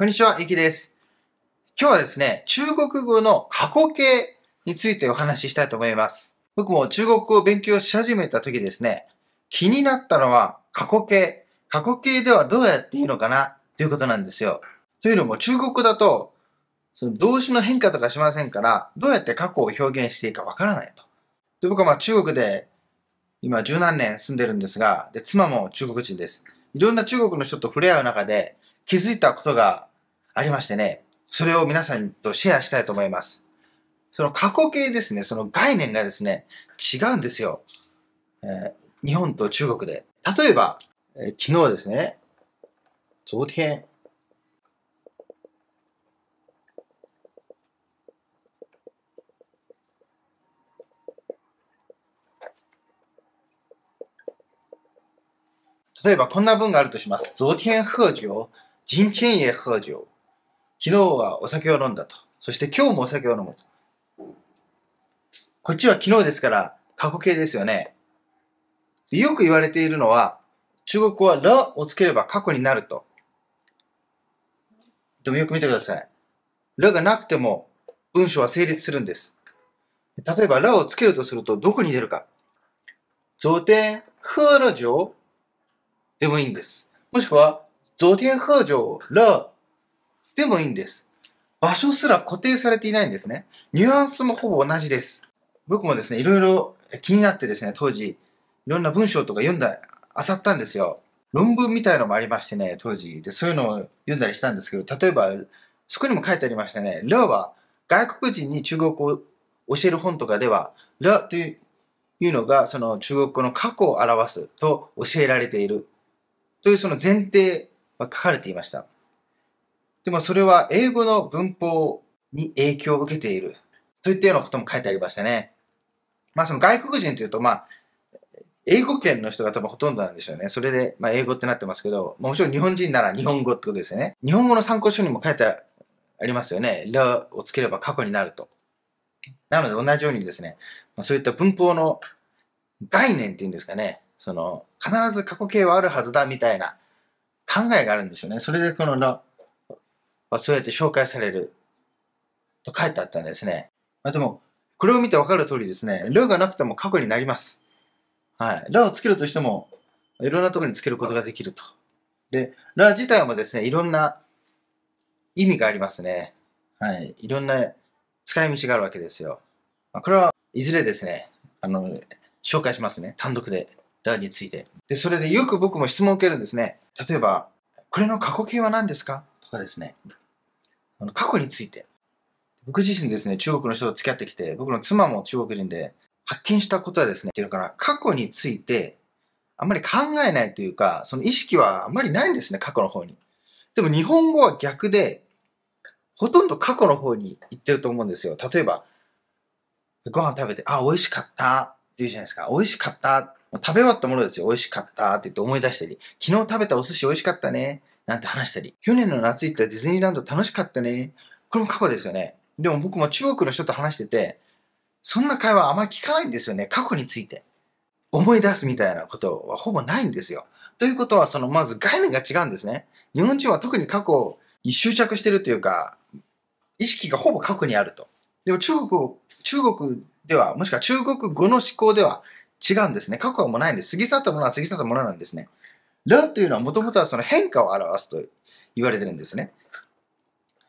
こんにちは、ゆきです。今日はですね、中国語の過去形についてお話ししたいと思います。僕も中国語を勉強し始めた時ですね、気になったのは過去形。過去形ではどうやっていいのかなということなんですよ。というのも中国語だと、その動詞の変化とかしませんから、どうやって過去を表現していいかわからないと。で、僕はまあ中国で今十何年住んでるんですが、で、妻も中国人です。いろんな中国の人と触れ合う中で気づいたことがありましてね、それを皆さんとシェアしたいと思います。その過去形ですね、その概念がですね、違うんですよ。えー、日本と中国で。例えば、えー、昨日ですね、昨天、例えばこんな文があるとします。昨天喝酒、今天也喝酒。昨日はお酒を飲んだと。そして今日もお酒を飲むと。こっちは昨日ですから過去形ですよね。よく言われているのは、中国語はらをつければ過去になると。でもよく見てください。らがなくても文章は成立するんです。例えば、らをつけるとするとどこに出るか。昨天喝了酒でもいいんです。もしくは、昨天喝酒了でもいいんです。場所すら固定されていないんですね。ニュアンスもほぼ同じです。僕もですね、いろいろ気になってですね、当時、いろんな文章とか読んだ、あさったんですよ。論文みたいのもありましてね、当時。で、そういうのを読んだりしたんですけど、例えば、そこにも書いてありましたね、ラは外国人に中国語を教える本とかでは、ラというのが、その中国語の過去を表すと教えられている。というその前提は書かれていました。でもそれは英語の文法に影響を受けている。といったようなことも書いてありましたね。まあその外国人というと、まあ、英語圏の人が多分ほとんどなんでしょうね。それで、まあ英語ってなってますけど、まあ、もちろん日本人なら日本語ってことですよね。日本語の参考書にも書いてありますよね。らをつければ過去になると。なので同じようにですね、まあ、そういった文法の概念っていうんですかね、その、必ず過去形はあるはずだみたいな考えがあるんでしょうね。それでこのらまあ、そうやって紹介されると書いてあったんですね。まあ、でも、これを見てわかる通りですね、ルーがなくても過去になります。はい。ラをつけるとしても、いろんなところにつけることができると。で、ラ自体もですね、いろんな意味がありますね。はい。いろんな使い道があるわけですよ。まあ、これはいずれですね、あの、紹介しますね。単独で、ラについて。で、それでよく僕も質問を受けるんですね。例えば、これの過去形は何ですかとかですね。あの過去について。僕自身ですね、中国の人と付き合ってきて、僕の妻も中国人で、発見したことはですね、っていうのかな、過去について、あんまり考えないというか、その意識はあんまりないんですね、過去の方に。でも日本語は逆で、ほとんど過去の方に行ってると思うんですよ。例えば、ご飯食べて、あ、美味しかったって言うじゃないですか。美味しかった。食べ終わったものですよ。美味しかったって言って思い出したり、昨日食べたお寿司美味しかったね。なんて話したり、去年の夏行ったディズニーランド楽しかったね。これも過去ですよね。でも僕も中国の人と話してて、そんな会話あまり聞かないんですよね。過去について。思い出すみたいなことはほぼないんですよ。ということは、そのまず概念が違うんですね。日本人は特に過去に執着してるというか、意識がほぼ過去にあると。でも中国、中国では、もしくは中国語の思考では違うんですね。過去はもうないんです。過ぎ去ったものは過ぎ去ったものなんですね。ラというのはもともとはその変化を表すと言われてるんですね。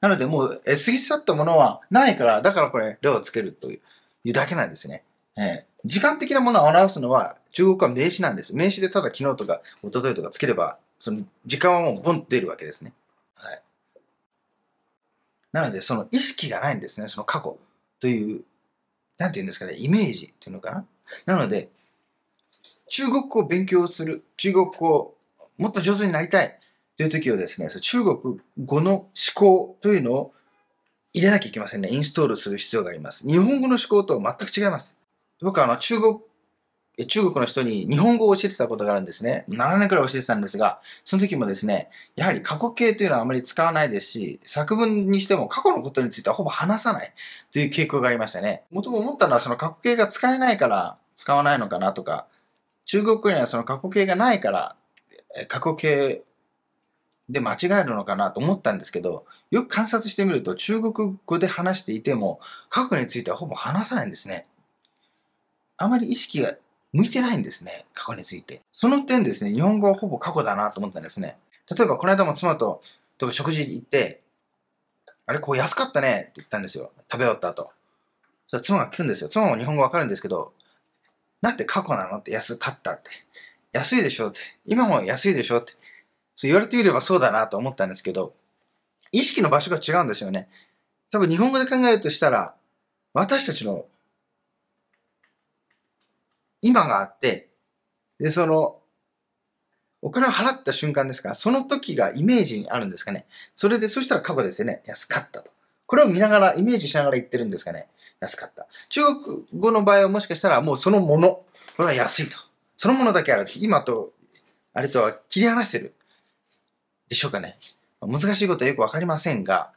なのでもう過ぎ去ったものはないから、だからこれ、ラをつけるというだけなんですね。えー、時間的なものを表すのは中国は名詞なんです。名詞でただ昨日とか一昨日とかつければ、その時間はもうボンと出るわけですね。はい。なのでその意識がないんですね。その過去という、なんて言うんですかね、イメージっていうのかな。なので、中国語を勉強する、中国語をもっと上手になりたいという時はですね、中国語の思考というのを入れなきゃいけませんね。インストールする必要があります。日本語の思考と全く違います。僕はあの中国、中国の人に日本語を教えてたことがあるんですね。7年くらい教えてたんですが、その時もですね、やはり過去形というのはあまり使わないですし、作文にしても過去のことについてはほぼ話さないという傾向がありましたね。もとも思ったのはその過去形が使えないから使わないのかなとか、中国語にはその過去形がないから、過去形で間違えるのかなと思ったんですけど、よく観察してみると中国語で話していても、過去についてはほぼ話さないんですね。あまり意識が向いてないんですね。過去について。その点ですね、日本語はほぼ過去だなと思ったんですね。例えば、この間も妻と食事行って、あれ、こう安かったねって言ったんですよ。食べ終わった後。そしたら妻が聞くんですよ。妻も日本語わかるんですけど、なんて過去なのって安かったって。安いでしょって。今も安いでしょって。そう言われてみればそうだなと思ったんですけど、意識の場所が違うんですよね。多分日本語で考えるとしたら、私たちの今があって、で、その、お金を払った瞬間ですから、その時がイメージにあるんですかね。それで、そしたら過去ですよね。安かったと。これを見ながら、イメージしながら言ってるんですかね。安かった。中国語の場合はもしかしたらもうそのもの、これは安いと。そのものだけあるし、今と、あれとは切り離してる。でしょうかね。難しいことはよくわかりませんが、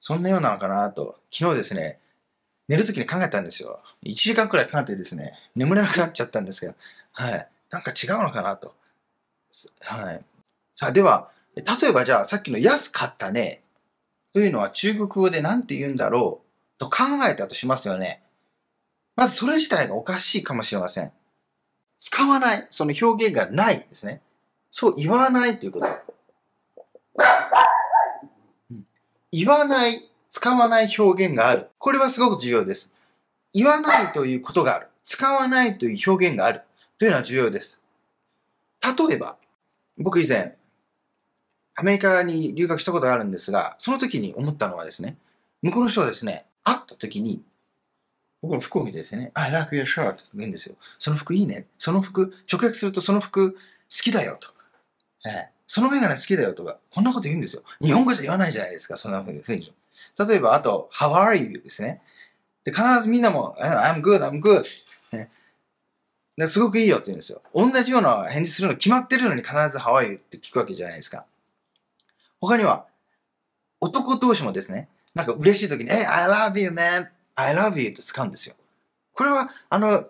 そんなようなのかなと、昨日ですね、寝るときに考えたんですよ。1時間くらい考えてですね、眠れなくなっちゃったんですけど、はい。なんか違うのかなと。はい。さあ、では、例えばじゃあさっきの安かったねというのは中国語で何て言うんだろうと考えたとしますよね。まずそれ自体がおかしいかもしれません。使わない、その表現がないですね。そう言わないということ。言わない、使わない表現がある。これはすごく重要です。言わないということがある。使わないという表現がある。というのは重要です。例えば、僕以前、アメリカに留学したことがあるんですが、その時に思ったのはですね、向こうの人はですね、会った時に、僕の服を見てですね、I like your shirt って言うんですよ。その服いいね。その服、直訳するとその服好きだよと。ええ、そのメガネ好きだよとか、こんなこと言うんですよ。日本語じゃ言わないじゃないですか、そんなふうに。例えば、あと、How are you? ですね。で、必ずみんなも、I'm good, I'm good、ね。すごくいいよって言うんですよ。同じような返事するの決まってるのに必ず How are you? って聞くわけじゃないですか。他には、男同士もですね、なんか嬉しい時に、え、hey, I love you, man! I love you! って使うんですよ。これは、あの、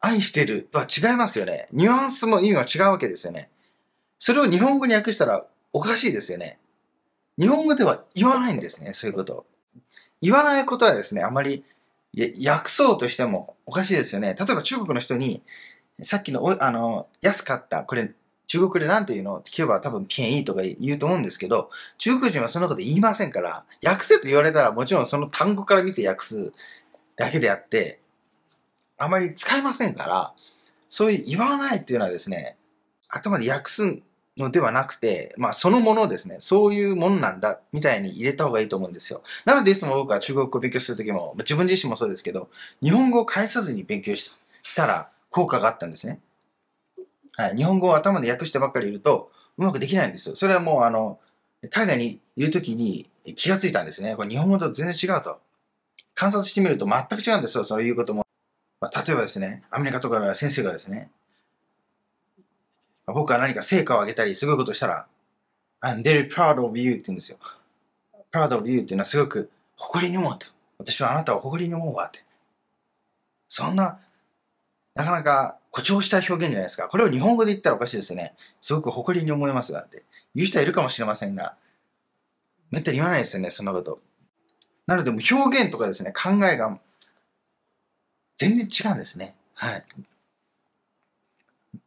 愛してるとは違いますよね。ニュアンスも意味は違うわけですよね。それを日本語に訳したらおかしいですよね。日本語では言わないんですね、そういうこと。言わないことはですね、あまり訳そうとしてもおかしいですよね。例えば中国の人に、さっきのあの、安かった、これ中国で何て言うのって聞けば多分便宜とか言うと思うんですけど、中国人はそんなこと言いませんから、訳せと言われたらもちろんその単語から見て訳すだけであって、あまり使いませんから、そういう言わないっていうのはですね、頭で訳すのではなくて、まあそのものですね、そういうもんなんだ、みたいに入れた方がいいと思うんですよ。なのでいつも僕は中国語を勉強するときも、自分自身もそうですけど、日本語を返さずに勉強したら効果があったんですね。はい、日本語を頭で訳してばっかりいると、うまくできないんですよ。それはもう、あの、海外にいるときに気がついたんですね。これ日本語と全然違うと。観察してみると全く違うんですよ、そういうことも。まあ、例えばですね、アメリカとかの先生がですね、僕は何か成果を上げたり、すごいことしたら、I'm very proud of you って言うんですよ。proud of you っていうのはすごく誇りに思うと。私はあなたを誇りに思うわって。そんな、なかなか誇張した表現じゃないですか。これを日本語で言ったらおかしいですよね。すごく誇りに思いますなんて。言う人はいるかもしれませんが、めったに言わないですよね、そんなこと。なので、表現とかですね、考えが全然違うんですね。はい。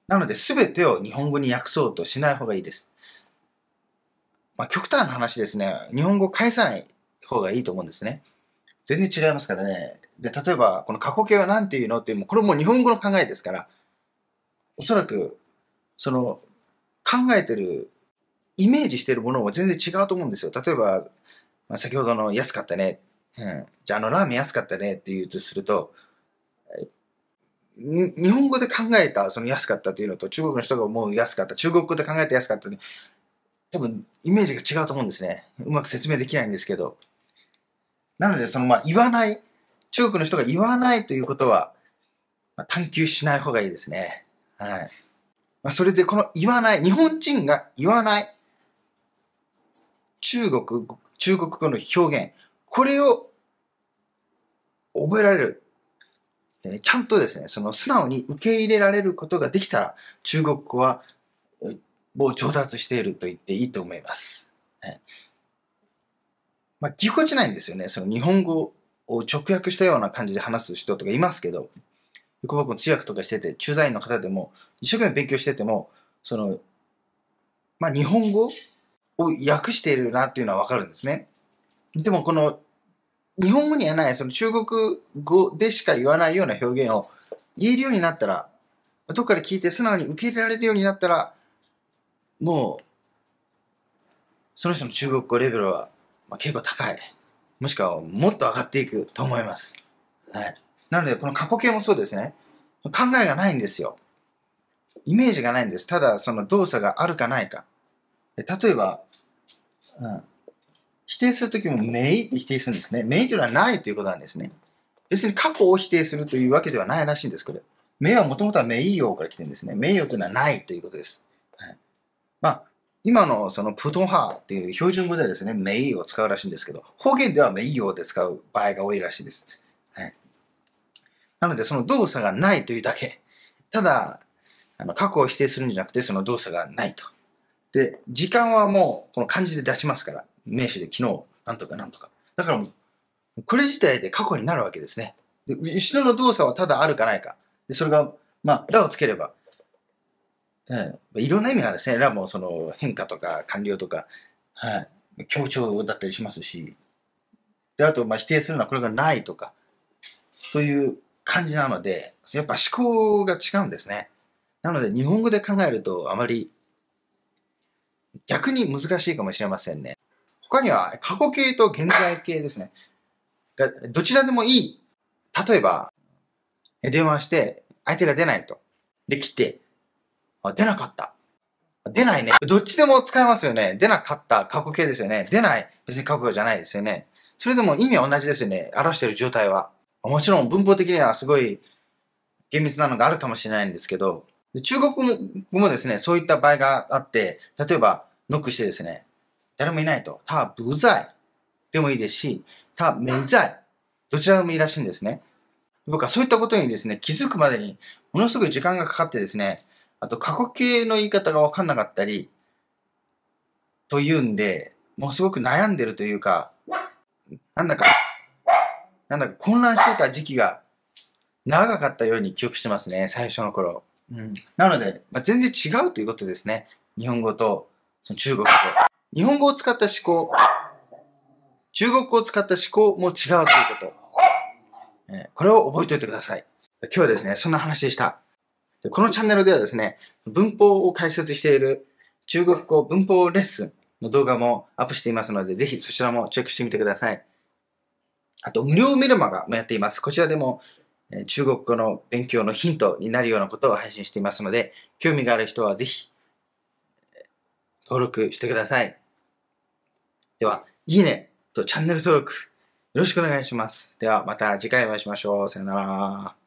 なので、すべてを日本語に訳そうとしない方がいいです。まあ、極端な話ですね、日本語を返さない方がいいと思うんですね。全然違いますからね。で、例えば、この過去形は何て言うのっていう、これも日本語の考えですから、おそらく、その、考えてる、イメージしてるものは全然違うと思うんですよ。例えば、まあ、先ほどの安かったね。うん。じゃあ、あのラーメン安かったねって言うとすると、日本語で考えたその安かったというのと中国の人が思う安かった、中国語で考えた安かった多分イメージが違うと思うんですね。うまく説明できないんですけど。なので、その、まあ、言わない、中国の人が言わないということは、まあ、探求しない方がいいですね。はい。まあ、それで、この言わない、日本人が言わない、中国、中国語の表現、これを覚えられる。えちゃんとですね、その素直に受け入れられることができたら、中国語は、もう上達していると言っていいと思います。はいまあ、ぎこちないんですよね。その日本語を直訳したような感じで話す人とかいますけど、よく僕通訳とかしてて、駐在員の方でも、一生懸命勉強してても、その、まあ、日本語を訳しているなっていうのはわかるんですね。でもこの、日本語にはない、その中国語でしか言わないような表現を言えるようになったら、どっかで聞いて素直に受け入れられるようになったら、もう、その人の中国語レベルはまあ、結構高い。もしくはもっと上がっていくと思います。はい。なので、この過去形もそうですね。考えがないんですよ。イメージがないんです。ただ、その動作があるかないか。例えば、うん、否定するときも、メイって否定するんですね。めいというのはないということなんですね。別に過去を否定するというわけではないらしいんです、これ。名はもともとは名用から来てるんですね。名誉というのはないということです。今のそのプンハーっていう標準語でですね、名イを使うらしいんですけど、方言では名義をで使う場合が多いらしいです。はい。なので、その動作がないというだけ。ただ、あの過去を否定するんじゃなくて、その動作がないと。で、時間はもう、この漢字で出しますから、名詞で昨日、なんとかなんとか。だからもう、これ自体で過去になるわけですね。で後ろの動作はただあるかないか。でそれが、まあ、裏をつければ、うん。いろんな意味があるんですね。ラもその変化とか完了とか、はい。強調だったりしますし。で、あと、まあ、否定するのはこれがないとか、という感じなので、やっぱ思考が違うんですね。なので、日本語で考えるとあまり逆に難しいかもしれませんね。他には過去形と現在形ですね。がどちらでもいい。例えば、電話して相手が出ないと。で、来て、出なかった。出ないね。どっちでも使えますよね。出なかった過去形ですよね。出ない。別に過去じゃないですよね。それでも意味は同じですよね。表してる状態は。もちろん文法的にはすごい厳密なのがあるかもしれないんですけど、中国語もですね、そういった場合があって、例えばノックしてですね、誰もいないと、他不在でもいいですし、他没在、どちらでもいいらしいんですね。僕はそういったことにですね、気づくまでにものすごい時間がかかってですね、あと過去形の言い方がわかんなかったり、というんで、もうすごく悩んでるというか、なんだか、なんだか混乱してた時期が長かったように記憶してますね、最初の頃。うん、なので、まあ、全然違うということですね。日本語とその中国語。日本語を使った思考、中国語を使った思考も違うということ。えこれを覚えておいてください。今日はですね、そんな話でした。このチャンネルではですね、文法を解説している中国語文法レッスンの動画もアップしていますので、ぜひそちらもチェックしてみてください。あと、無料メルマガもやっています。こちらでも中国語の勉強のヒントになるようなことを配信していますので、興味がある人はぜひ登録してください。では、いいねとチャンネル登録よろしくお願いします。では、また次回お会いしましょう。さよなら。